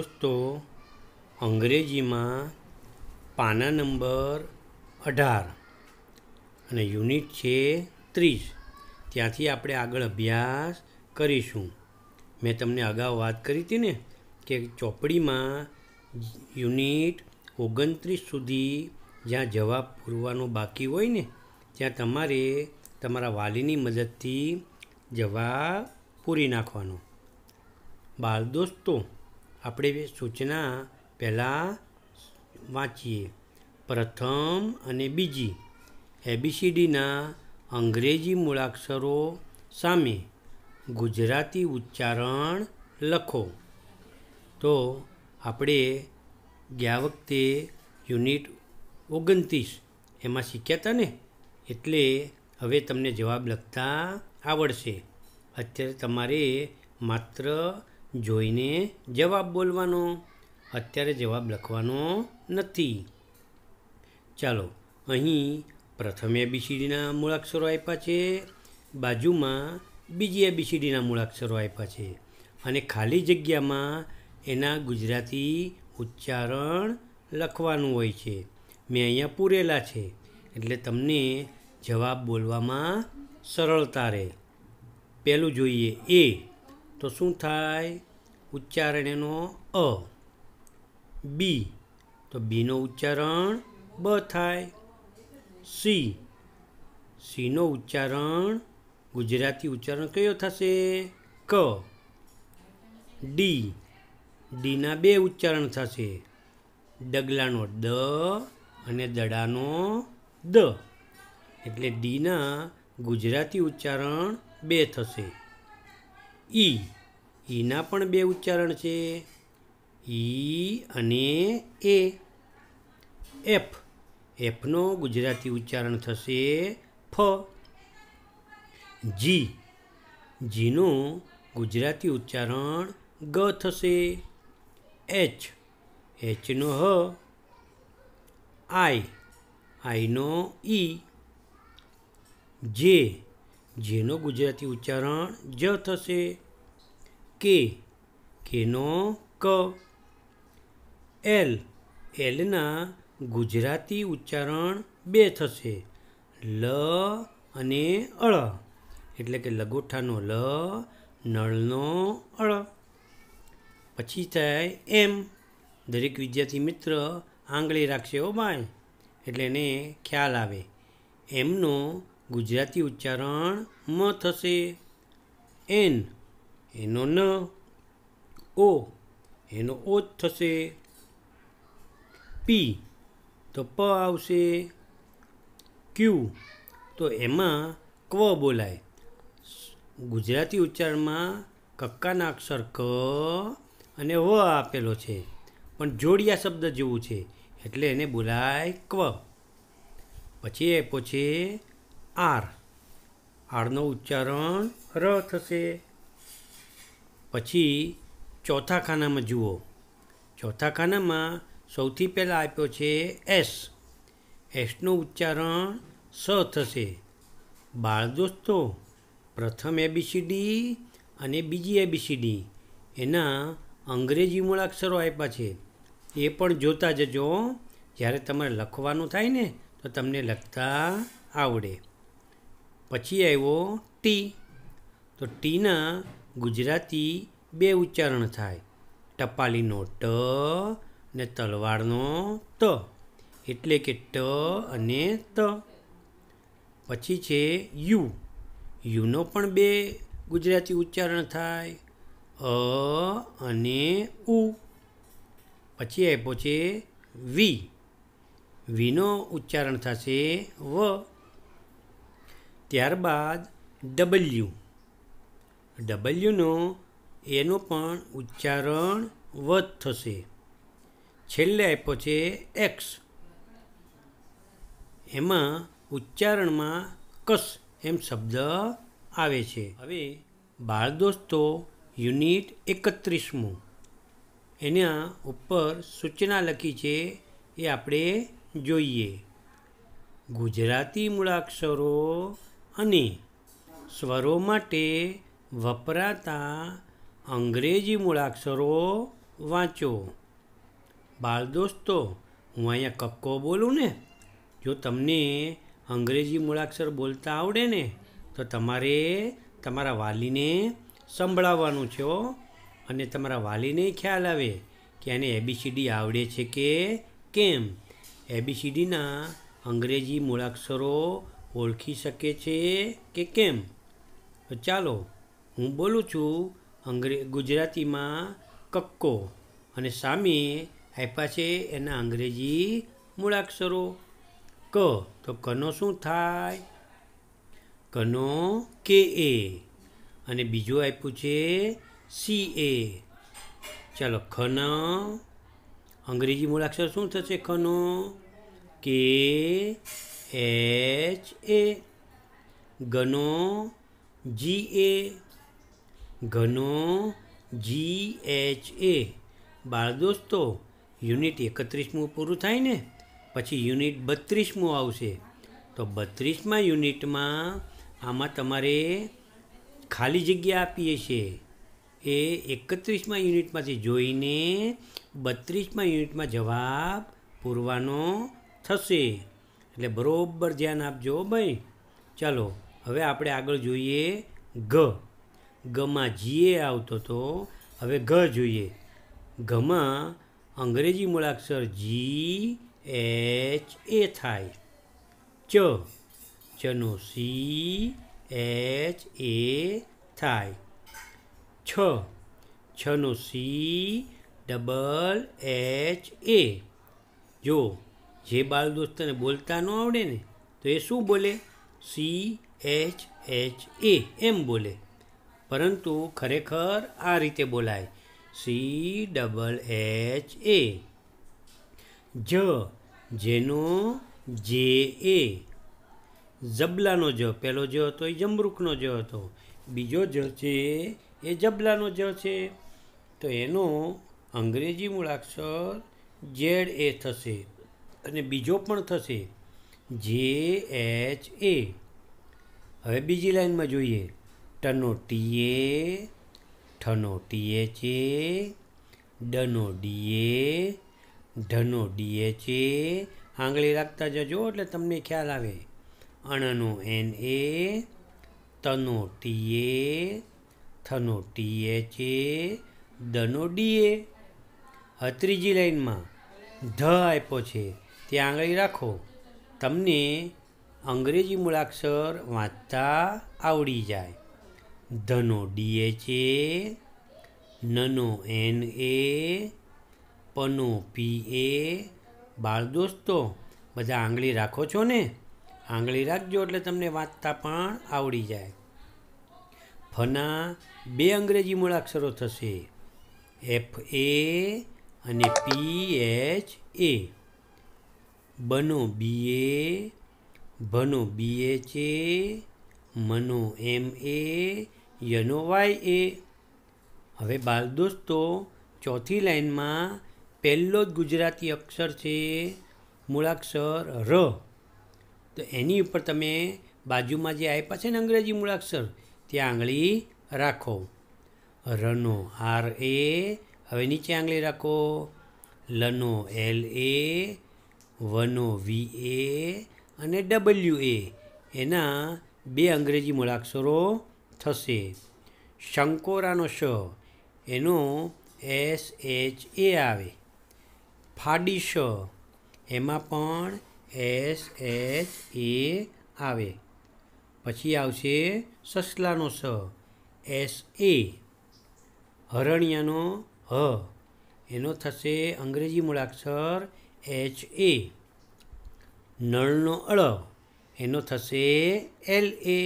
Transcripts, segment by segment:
દોસ્તો અંગ્રેજીમાં પાના નંબર અઢાર અને યુનિટ છે ત્રીસ ત્યાંથી આપણે આગળ અભ્યાસ કરીશું મેં તમને અગાઉ વાત કરી હતી ને કે ચોપડીમાં યુનિટ ઓગણત્રીસ સુધી જ્યાં જવાબ પૂરવાનો બાકી હોય ને ત્યાં તમારે તમારા વાલીની મદદથી જવાબ પૂરી નાખવાનો બાળ દોસ્તો આપણે સૂચના પહેલાં વાંચીએ પ્રથમ અને બીજી એબીસીડીના અંગ્રેજી મૂળાક્ષરો સામે ગુજરાતી ઉચ્ચારણ લખો તો આપણે ગયા વખતે યુનિટ ઓગણત્રીસ એમાં શીખ્યા હતા ને એટલે હવે તમને જવાબ લખતા આવડશે અત્યારે તમારે માત્ર જોઈને જવાબ બોલવાનો અત્યારે જવાબ લખવાનો નથી ચાલો અહીં પ્રથમ એબીસીડીના મૂળાક્ષરો આપ્યા છે બાજુમાં બીજી એબીસીડીના મૂળાક્ષરો આપ્યા છે અને ખાલી જગ્યામાં એના ગુજરાતી ઉચ્ચારણ લખવાનું હોય છે મેં અહીંયા પૂરેલા છે એટલે તમને જવાબ બોલવામાં સરળતા રહે પહેલું જોઈએ એ તો શું થાય ઉચ્ચારણ એનો અ બી તો બીનો ઉચ્ચારણ બ થાય સી સીનો ઉચ્ચારણ ગુજરાતી ઉચ્ચારણ કયો થશે ક ડી ડીના બે ઉચ્ચારણ થશે ડગલાનો દ અને દડાનો દ એટલે ડીના ગુજરાતી ઉચ્ચારણ બે થશે ઈ એના પણ બે ઉચ્ચારણ છે ઈ અને એ એફ એફનો ગુજરાતી ઉચ્ચારણ થશે ફ જી જીનું ગુજરાતી ઉચ્ચારણ ગ થશે એચ એચનો હ આઈ આઈનો ઈ જે જેનો ગુજરાતી ઉચ્ચારણ જ થશે કે કેનો ક એલ એલના ગુજરાતી ઉચ્ચારણ બે થશે લ અને અળ એટલે કે લગોઠાનો લ નળનો અળ પછી થાય એમ દરેક વિદ્યાર્થી મિત્ર આંગળી રાખશે ઓ ભાઈ એટલે એને ખ્યાલ આવે એમનો ગુજરાતી ઉચ્ચારણ મ થશે એન એનો ન ઓ એનો ઓ જ થશે પી તો પ આવશે ક્યુ તો એમાં ક્વ બોલાય ગુજરાતી ઉચ્ચારણમાં કક્કાના અક્ષર ક અને વ આપેલો છે પણ જોડિયા શબ્દ જેવું છે એટલે એને બોલાય ક્વ પછી એ પૂછે આર આરનો ઉચ્ચારણ ર થશે પછી ચોથા ખાનામાં જુઓ ચોથા ખાનામાં સૌથી પહેલાં આપ્યો છે એસ એસનું ઉચ્ચારણ સ થશે બાળ દોસ્તો પ્રથમ એબીસીડી અને બીજી એબીસીડી એના અંગ્રેજી મૂળાક્ષરો આપ્યા છે એ પણ જોતા જજો જ્યારે તમારે લખવાનું થાય ને તો તમને લખતા આવડે પછી આવ્યો ટી તો ટીના ગુજરાતી બે ઉચ્ચારણ થાય ટપાલીનો ટ ને તલવારનો ત એટલે કે ટ અને ત પછી છે યુ યુનો પણ બે ગુજરાતી ઉચ્ચારણ થાય અ અને ઉ પછી આપ્યો છે વી વીનો ઉચ્ચારણ થશે વ ત્યારબાદ ડબલ્યુ ડબલ્યુનો એનો પણ ઉચ્ચારણ વધ થશે છેલ્લે આપ્યો છે એક્સ એમાં ઉચ્ચારણમાં કસ એમ શબ્દ આવે છે હવે બાળ દોસ્તો યુનિટ એકત્રીસમું એના ઉપર સૂચના લખી છે એ આપણે જોઈએ ગુજરાતી મૂળાક્ષરો અને સ્વરો માટે વપરાતા અંગ્રેજી મૂળાક્ષરો વાંચો બાળ દોસ્તો હું અહીંયા કક્કો બોલું ને જો તમને અંગ્રેજી મૂળાક્ષર બોલતા આવડે ને તો તમારે તમારા વાલીને સંભળાવવાનું છે અને તમારા વાલીને ખ્યાલ આવે કે આને એબીસીડી આવડે છે કે કેમ એબીસીડીના અંગ્રેજી મૂળાક્ષરો ઓળખી શકે છે કે કેમ તો ચાલો હું બોલું છું અંગ્રે ગુજરાતીમાં કક્કો અને સામે આપ્યા છે એના અંગ્રેજી મૂળાક્ષરો ક તો કનો શું થાય કનો કે એ અને બીજું આપ્યું છે સી એ ચાલો ખન અંગ્રેજી મૂળાક્ષર શું થશે ખનો કે એચ એ ગનો જી એ ઘનો જી એચ એ બાળ બાળદોસ્તો યુનિટ એકત્રીસમું પૂરું થાય ને પછી યુનિટ બત્રીસમું આવશે તો બત્રીસમાં યુનિટમાં આમાં તમારે ખાલી જગ્યા આપીએ છીએ એ એકત્રીસમાં યુનિટમાંથી જોઈને બત્રીસમાં યુનિટમાં જવાબ પૂરવાનો થશે એટલે બરાબર ધ્યાન આપજો ભાઈ ચાલો હવે આપણે આગળ જોઈએ ઘ ગમાં જીએ આવતો તો હવે ઘ જોઈએ ઘમાં અંગ્રેજી મૂળાક્ષર જી એચ એ થાય ચ ચનો સી એચ એ થાય છ છનો સી ડબલ એચ એ જો જે બાળ દોસ્તને બોલતા ન આવડે ને તો એ શું બોલે સી એચ એચ એ એમ બોલે પરંતુ ખરેખર આ રીતે બોલાય સી ડબલ એચ એ જ જેનો જે એ જબલાનો જ પહેલો જ હતો એ જમરૂખનો જ હતો બીજો જ છે એ જબલાનો જ છે તો એનો અંગ્રેજી મૂળાક્ષર ઝેડ એ થશે અને બીજો પણ થશે જે એચ એ હવે બીજી લાઇનમાં જોઈએ ટનો ટીએ ઠનો ટીએ છે ડનો ડીએ ઢનો ડીએ છે આંગળી રાખતા જજો એટલે તમને ખ્યાલ આવે અણનો એન એ તનો ટીએ થનો ટીએ છે દનો ડીએ ત્રીજી લાઈનમાં ધ આપ્યો છે તે આંગળી રાખો તમને અંગ્રેજી મૂળાક્ષર વાંચતા આવડી જાય ધનો ડીએચ એ નનો એન એ પનો પી એ બાળ દોસ્તો બધા આંગળી રાખો છો ને આંગળી રાખજો એટલે તમને વાંચતા પણ આવડી જાય ફના બે અંગ્રેજી મૂળાક્ષરો થશે એફ એ અને પી એચ એ બનો બી એ ભનો બી એચ એ મનો એમ એ યનોવાય એ હવે બાલ દોસ્તો ચોથી લાઇનમાં પહેલો જ ગુજરાતી અક્ષર છે મૂળાક્ષર ર તો એની ઉપર તમે બાજુમાં જે આપ્યા છે ને અંગ્રેજી મૂળાક્ષર ત્યાં આંગળી રાખો રનો આર એ હવે નીચે આંગળી રાખો લનો એલ એ વનો વી એ અને ડબલ્યુ એ એના બે અંગ્રેજી મૂળાક્ષરો થશે શંકોરાનો શ એનો એસ એચ એ આવે ફાડી શ એમાં પણ એસ એચ એ આવે પછી આવશે સસલાનો સ એસ એ હરણિયાનો હ એનો થશે અંગ્રેજી મૂળાક્ષર એચ એ નળનો અળ એનો થશે એલ એ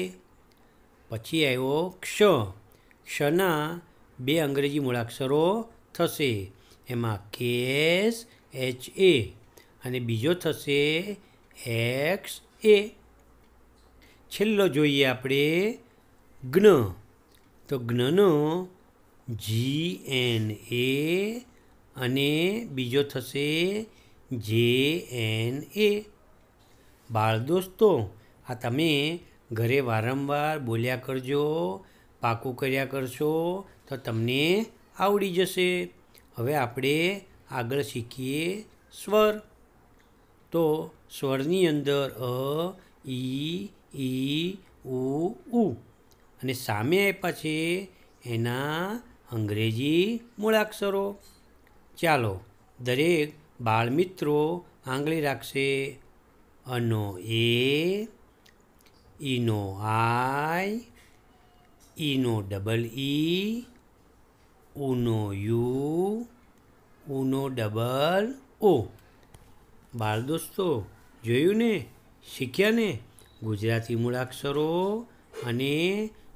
પછી આવ્યો ક્ષ ક્ષના બે અંગ્રેજી મૂળાક્ષરો થશે એમાં એસ એચ એ અને બીજો થશે એક્સ એ છેલ્લો જોઈએ આપણે જ્ઞ તો જ્ઞનો જી એન એ અને બીજો થશે જે એન એ બાળ દોસ્તો આ તમે ઘરે વારંવાર બોલ્યા કરજો પાકું કર્યા કરશો તો તમને આવડી જશે હવે આપણે આગળ શીખીએ સ્વર તો સ્વરની અંદર અ ઈ ઈ ઉ ઉ અને સામે આપ્યા છે એના અંગ્રેજી મૂળાક્ષરો ચાલો દરેક બાળમિત્રો આંગળી રાખશે અનો એ ઈનો હાય ઈનો ડબલ ઈ ઉનો યુ ઉનો ડબલ ઓ બાળ દોસ્તો જોયું ને શીખ્યા ને ગુજરાતી મૂળાક્ષરો અને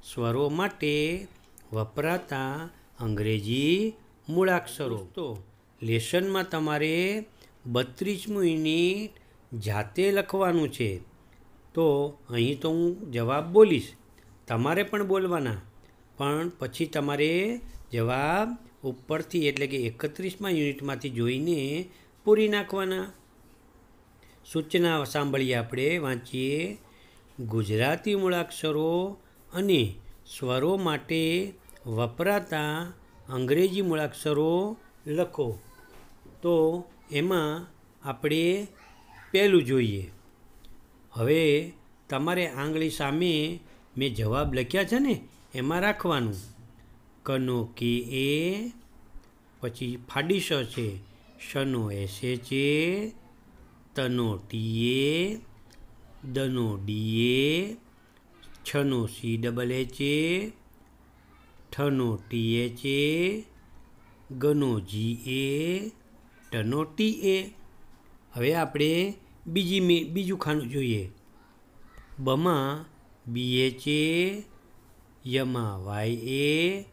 સ્વરો માટે વપરાતા અંગ્રેજી મૂળાક્ષરો તો લેસનમાં તમારે બત્રીસ મિનિટ જાતે લખવાનું છે તો અહીં તો હું જવાબ બોલીશ તમારે પણ બોલવાના પણ પછી તમારે જવાબ ઉપરથી એટલે કે એકત્રીસમાં યુનિટમાંથી જોઈને પૂરી નાખવાના સૂચના સાંભળીએ આપણે વાંચીએ ગુજરાતી મૂળાક્ષરો અને સ્વરો માટે વપરાતા અંગ્રેજી મૂળાક્ષરો લખો તો એમાં આપણે પહેલું જોઈએ હવે તમારે આંગળી સામે મેં જવાબ લખ્યા છે ને એમાં રાખવાનું કનો કે એ પછી ફાડી શ છે શનો એસે છે તનો ટી ટીએ દનો એ છનો સી ડબલ એચ એ ઠનો ટી એચ એ ગનો જી એ ટનો ટી એ હવે આપણે બીજી મે બીજું ખાનું જોઈએ બમા બી એચ એ યમા વાય એ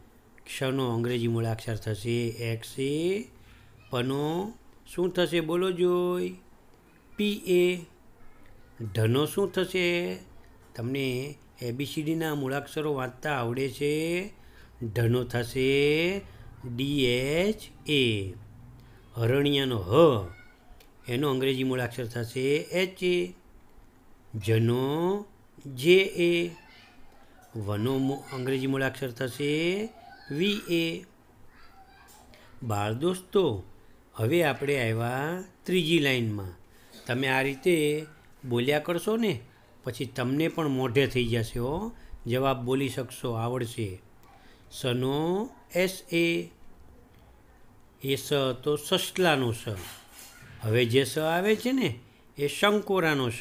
ક્ષનો અંગ્રેજી મૂળાક્ષર થશે એક્સ એ પનો શું થશે બોલો જોઈ પી એ ધનો શું થશે તમને એબીસીડીના મૂળાક્ષરો વાંચતા આવડે છે ધનો થશે ડી એચ એ હરણિયાનો હ એનો અંગ્રેજી મૂળાક્ષર થશે એચ એ જનો જે એ વનો અંગ્રેજી મૂળાક્ષર થશે વી એ બાળ દોસ્તો હવે આપણે આવ્યા ત્રીજી લાઈનમાં તમે આ રીતે બોલ્યા કરશો ને પછી તમને પણ મોઢે થઈ જશે હો જવાબ બોલી શકશો આવડશે સનો એસ એ એ સ તો સસલાનો સ હવે જે સ આવે છે ને એ શંકોરાનો સ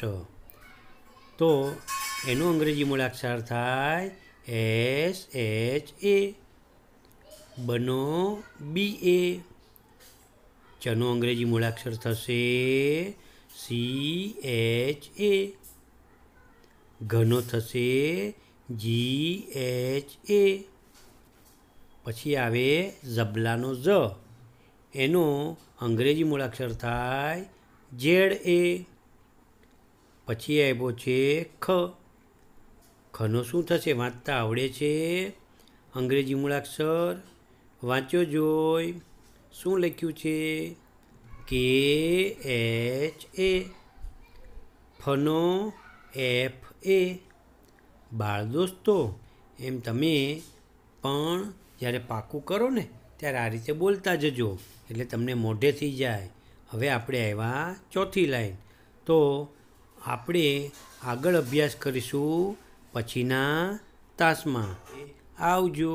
તો એનું અંગ્રેજી મૂળાક્ષર થાય એસ એચ એ બનો બી એ ચનો અંગ્રેજી મૂળાક્ષર થશે સી એચ એ ઘનો થશે જી એચ એ પછી આવે ઝબલાનો ઝ એનો અંગ્રેજી મૂળાક્ષર થાય ઝેડ એ પછી આવ્યો છે ખ ખનો શું થશે વાંચતા આવડે છે અંગ્રેજી મૂળાક્ષર વાંચ્યો જોઈ શું લખ્યું છે કે એચ એ ફનો એફ એ બાળ દોસ્તો એમ તમે પણ જ્યારે પાકું કરો ને ત્યારે આ રીતે બોલતા જજો એટલે તમને મોઢે થઈ જાય હવે આપણે આવ્યા ચોથી લાઈન તો આપણે આગળ અભ્યાસ કરીશું પછીના તાસમાં આવજો